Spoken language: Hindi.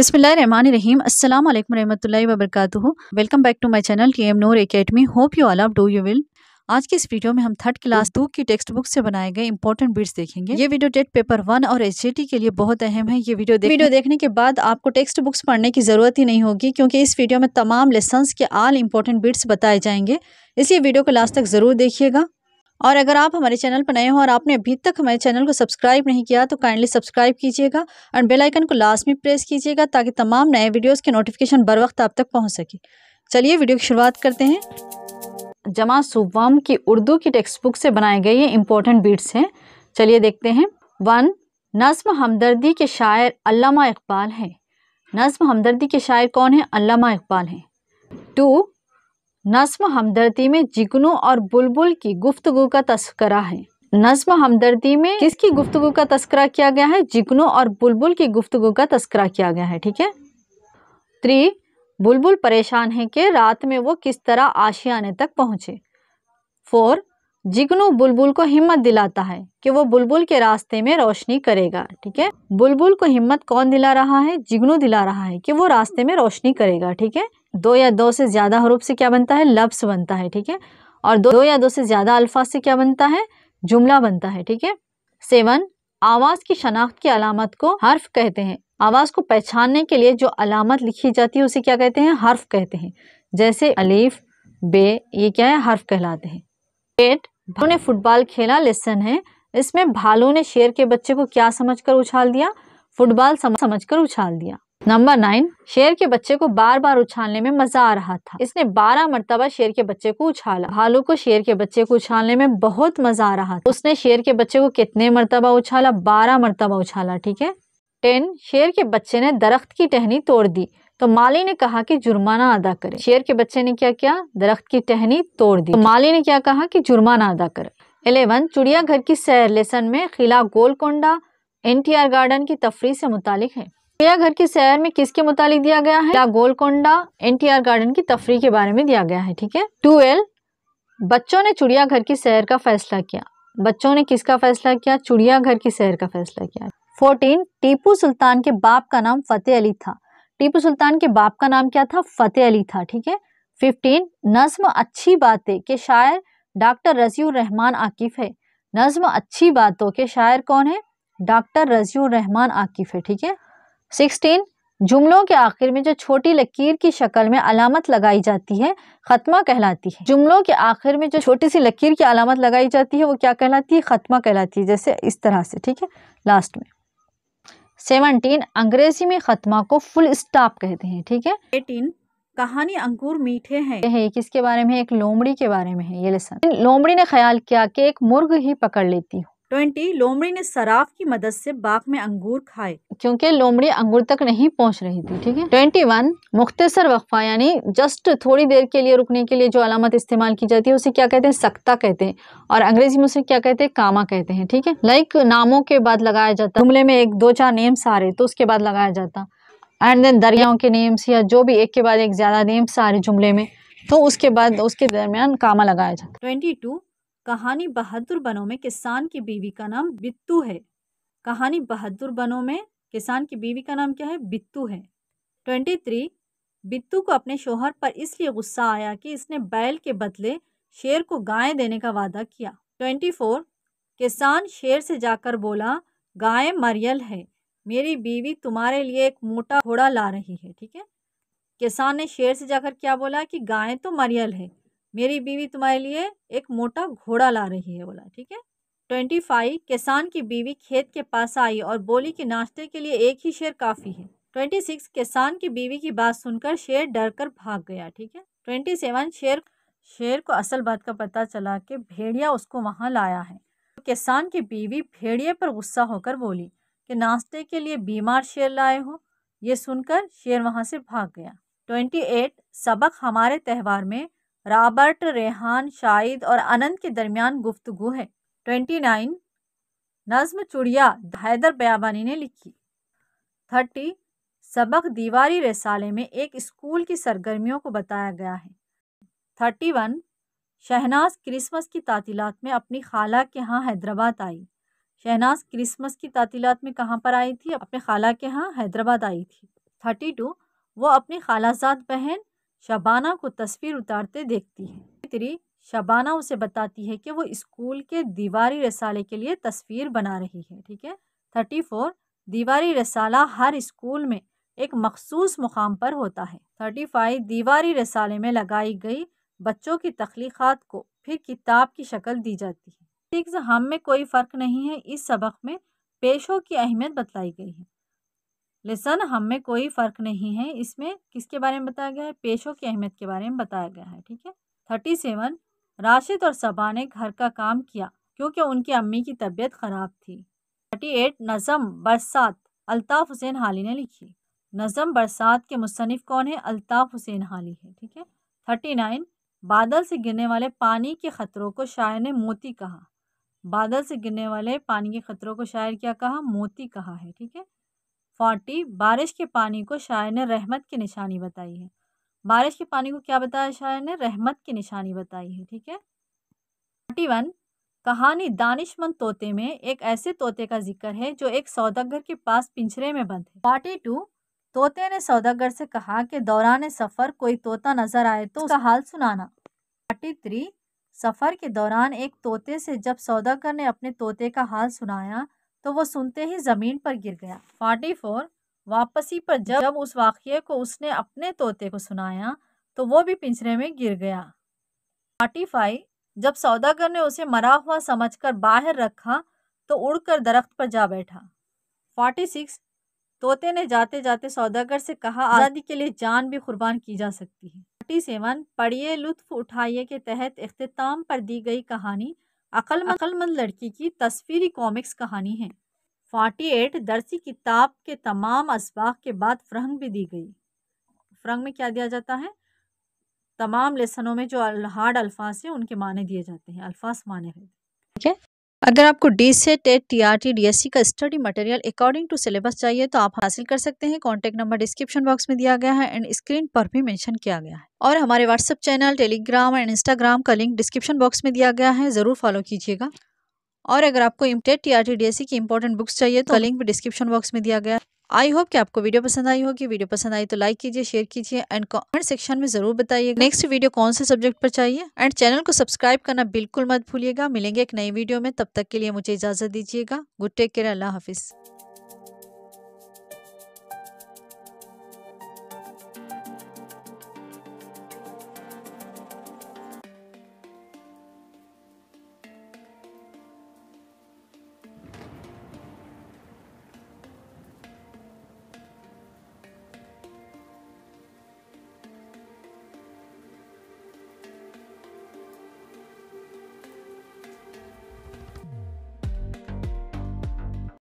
बिसमीम अल्लाम वरहमल वबरक welcome back to my channel K M Noor academy hope you all आप डू यू विल आज की इस वीडियो में हम थर्ड क्लास टू की टेक्स्ट बुक से बनाए गए इंपॉर्टेंट बिट्स देखेंगे ये वीडियो डेट पेपर वन और एच के लिए बहुत अहम है ये वीडियो देख वीडियो देखने के बाद आपको टेक्स्ट बुक्स पढ़ने की जरूरत ही नहीं होगी क्योंकि इस वीडियो में तमाम लेसन के आल इम्पोर्टेंट बिट्स बताए जाएंगे इसलिए वीडियो को लास्ट तक जरूर देखिएगा और अगर आप हमारे चैनल पर नए हो और आपने अभी तक हमारे चैनल को सब्सक्राइब नहीं किया तो काइंडली सब्सक्राइब कीजिएगा और बेल आइकन को लास्ट में प्रेस कीजिएगा ताकि तमाम नए वीडियोस के नोटिफिकेशन बर वक्त आप तक पहुंच सके चलिए वीडियो की शुरुआत करते हैं जमा सुबाम की उर्दू की टेक्स्ट बुक से बनाए गए ये इम्पोर्टेंट बीट्स हैं चलिए देखते हैं वन नज़म हमदर्दी के शायर अल्लामा इकबाल हैं नज़म हमदर्दी के शायर कौन हैं अल्लामा इकबाल हैं टू नज्म हमदर्दी में जिगनू और बुलबुल की गुफ्तगु का तस्करा है नज्म हमदर्दी में किसकी गुफ्तगु का तस्करा किया गया है जिगनू और बुलबुल की गुफ्तगु का तस्करा किया गया है ठीक है थ्री बुलबुल परेशान है कि रात में वो किस तरह आशियाने तक पहुँचे फोर जिगनू बुलबुल को हिम्मत दिलाता है कि वो बुलबुल के रास्ते में रोशनी करेगा ठीक है बुलबुल को हिम्मत कौन दिला रहा है जिगनू दिला रहा है कि वो रास्ते में रोशनी करेगा ठीक है दो या दो से ज़्यादा हरूफ से क्या बनता है लफ्स बनता है ठीक है और दो दो या दो से ज़्यादा अल्फाज से क्या बनता है जुमला बनता है ठीक है सेवन आवाज़ की शनाख्त की अलामत को हर्फ कहते हैं आवाज़ को पहचानने के लिए जो अलामत लिखी जाती है उसे क्या कहते हैं हर्फ कहते हैं जैसे अलीफ बे ये क्या है हर्फ कहलाते हैं एट भालू ने फुटबॉल खेला लेसन है इसमें भालू ने शेर के बच्चे को क्या समझकर उछाल दिया फुटबॉल समझ कर उछाल दिया नंबर नाइन शेर के बच्चे को बार बार उछालने में मजा आ रहा था इसने बारह मरतबा शेर के बच्चे को उछाला भालू को शेर के बच्चे को उछालने में बहुत मजा आ रहा था उसने शेर के बच्चे को कितने मरतबा उछाला बारह मरतबा उछाला ठीक है टेन शेर के बच्चे ने दरख्त की टहनी तोड़ दी तो माली ने कहा कि जुर्माना अदा करे शेर के बच्चे ने क्या किया दरख्त की टहनी तोड़ दी तो माली ने क्या कहा कि जुर्माना अदा करे इलेवन चिड़ियाघर की सैर लेसन में खिला गोलकोंडा एनटीआर गार्डन की तफरी से मुतालिक है यह घर के शहर में किसके मुतालिक दिया गया है या गोलकोंडा एनटीआर गार्डन की तफरी के बारे में दिया गया है ठीक है टूएल्व बच्चों ने चिड़ियाघर की सैर का फैसला किया बच्चों ने किसका फैसला किया चिड़ियाघर की सैर का फैसला किया फोर्टीन टीपू सुल्तान के बाप का नाम फतेह अली था टीपू सुल्तान के बाप का नाम क्या था फतेह अली था ठीक है फिफ्टीन नज्म अच्छी बातें के शायर डॉक्टर रजीउर रहमान आकिफ है नज्म अच्छी बातों के शायर कौन है डॉक्टर रजीउर रहमान आकिफ है ठीक है सिक्सटीन जुमलों के आखिर में जो छोटी लकीर की शक्ल में अलामत लगाई जाती है खत्मा कहलाती है जुमलों के आखिर में जो छोटी सी लकीर की अलामत लगाई जाती है वो क्या कहलाती है खत्मा कहलाती है जैसे इस तरह से ठीक है लास्ट में सेवनटीन अंग्रेजी में खत्मा को फुल स्टॉप कहते हैं ठीक है एटीन कहानी अंकुर मीठे हैं है किसके बारे में एक लोमड़ी के बारे में है ये लेसन लोमड़ी ने ख्याल किया कि एक मुर्ग ही पकड़ लेती हूँ ट्वेंटी लोमड़ी ने सराफ की मदद से बाग में अंगूर खाए क्योंकि लोमड़ी अंगूर तक नहीं पहुंच रही थी ठीक है ट्वेंटी वन मुख्तसर वक्फा यानी जस्ट थोड़ी देर के लिए रुकने के लिए जो अलामत इस्तेमाल की जाती है उसे क्या कहते हैं सख्ता कहते हैं और अंग्रेजी में उसे क्या कहते हैं कामा कहते हैं ठीक है लाइक नामों के बाद लगाया जाता जुमले में एक दो चार नेम्स आ रहे तो उसके बाद लगाया जाता एंड देन दरियाओं के नेम्स या जो भी एक के बाद एक ज़्यादा नेम्स आ रहे जुमले में तो उसके बाद उसके दरमियान कामा लगाया जाता ट्वेंटी टू कहानी बहादुर बनों में किसान की बीवी का नाम बित्तू है कहानी बहादुर बनों में किसान की बीवी का नाम क्या है बित्तू है ट्वेंटी थ्री बित्तू को अपने शोहर पर इसलिए गुस्सा आया कि इसने बैल के बदले शेर को गायें देने का वादा किया ट्वेंटी फोर किसान शेर से जाकर बोला गाय मरियल है मेरी बीवी तुम्हारे लिए एक मोटा घोड़ा ला रही है ठीक है किसान ने शेर से जाकर क्या बोला कि गाय तो मरियल है मेरी बीवी तुम्हारे लिए एक मोटा घोड़ा ला रही है बोला ठीक है ट्वेंटी फाइव किसान की बीवी खेत के पास आई और बोली कि नाश्ते के लिए एक ही शेर काफ़ी है ट्वेंटी सिक्स किसान की बीवी की बात सुनकर शेर डर कर भाग गया ठीक है ट्वेंटी सेवन शेर शेर को असल बात का पता चला कि भेड़िया उसको वहाँ लाया है किसान की बीवी भेड़िए पर गुस्सा होकर बोली कि नाश्ते के लिए बीमार शेर लाए हो ये सुनकर शेर वहाँ से भाग गया ट्वेंटी एट सबक हमारे त्यौहार में रॉबर्ट रेहान शाहिद और अनंत के दरमियान गुफ्तगु है ट्वेंटी नाइन नज्म चुड़िया हैदर बयाबानी ने लिखी थर्टी सबक दीवारी रसाले में एक स्कूल की सरगर्मियों को बताया गया है थर्टी वन शहनाज क्रिसमस की तातीलात में अपनी खाला के यहाँ हैदराबाद आई शहनाज क्रिसमस की तातीलात में कहाँ पर आई थी अपने खाला के यहाँ हैदराबाद आई थी थर्टी टू वो अपनी खालाजाद बहन शबाना को तस्वीर उतारते देखती है मित्री शबाना उसे बताती है कि वो स्कूल के दीवारी रसाले के लिए तस्वीर बना रही है ठीक है थर्टी फोर दीवारी रसाला हर स्कूल में एक मखसूस मुकाम पर होता है थर्टी फाइव दीवारी रसाले में लगाई गई बच्चों की तख्लीक़ात को फिर किताब की शक्ल दी जाती है सिक्स हम में कोई फ़र्क नहीं है इस सबक में पेशों की अहमियत बतलाई गई है लेसन हमें कोई फ़र्क नहीं है इसमें किसके बारे में बताया गया है पेशों की अहमियत के बारे में बताया गया है ठीक है थर्टी सेवन राशिद और सबा ने घर का काम किया क्योंकि उनकी अम्मी की तबीयत ख़राब थी थर्टी एट नज़म बरसात अल्ताफ़ हुसैन हाली ने लिखी नज़म बरसात के मुसनफ़ कौन है अल्ताफ़ हुसैन हाली है ठीक है थर्टी नाइन बादल से गिरने वाले पानी के ख़तरों को शायर ने मोती कहा बादल से गिरने वाले पानी के ख़तरों को शायर क्या कहा मोती कहा है ठीक है फोर्टी बारिश के पानी को शायर ने रहमत की निशानी बताई है बारिश के पानी को क्या बताया शायर ने रहमत की निशानी बताई है ठीक है फोर्टी वन कहानी दानिशमंद तोते में एक ऐसे तोते का जिक्र है जो एक सौदागर के पास पिंजरे में बंद है फोर्टी टू तोते ने सौदागर से कहा कि दौरान सफ़र कोई तोता नजर आए तो उसका हाल सुनाना फोर्टी थ्री सफ़र के दौरान एक तोते से जब सौदागर ने अपने तोते का हाल सुनाया तो वो सुनते ही ज़मीन पर गिर गया फोर्टी फोर वापसी पर जब जब उस वाक़े को उसने अपने तोते को सुनाया तो वो भी पिंजरे में गिर गया फोर्टी फाइव जब सौदागर ने उसे मरा हुआ समझकर बाहर रखा तो उड़कर दरख्त पर जा बैठा फोर्टी सिक्स तोते ने जाते जाते सौदागर से कहा आज़ादी के लिए जान भी कुर्बान की जा सकती है फोर्टी सेवन पढ़िए लुत्फ उठाइए के तहत अख्ताम पर दी गई कहानी अकलमंद अकलमंद लड़की की तस्वीरी कॉमिक्स कहानी है फोर्टी एट दर्सी किताब के तमाम इसबाक के बाद फ्रहंग भी दी गई फ्रहंग में क्या दिया जाता है तमाम लेसनों में जो हार्ड अल्फाज हैं उनके माने दिए जाते हैं अल्फाज माने रहते ठीक है अगर आपको डी से TET T R T D S C का study material according to syllabus चाहिए तो आप हासिल कर सकते हैं कॉन्टैक्ट नंबर डिस्क्रिप्शन बॉक्स में दिया गया है एंड स्क्रीन पर भी मेंशन किया गया है और हमारे WhatsApp channel Telegram and Instagram का लिंक डिस्क्रिप्शन बॉक्स में दिया गया है ज़रूर फॉलो कीजिएगा और अगर आपको TET T R T D S C की इंपॉर्टेंट बुक्स चाहिए तो लिंक तो भी डिस्क्रिप्शन बॉक्स में दिया गया है आई होप कि आपको वीडियो पसंद आई होगी वीडियो पसंद आई तो लाइक कीजिए शेयर कीजिए एंड कमेंट सेक्शन में जरूर बताइए नेक्स्ट वीडियो कौन से सब्जेक्ट पर चाहिए एंड चैनल को सब्सक्राइब करना बिल्कुल मत भूलिएगा मिलेंगे एक नई वीडियो में तब तक के लिए मुझे इजाजत दीजिएगा गुड टेक केयर अल्लाह हाफिज़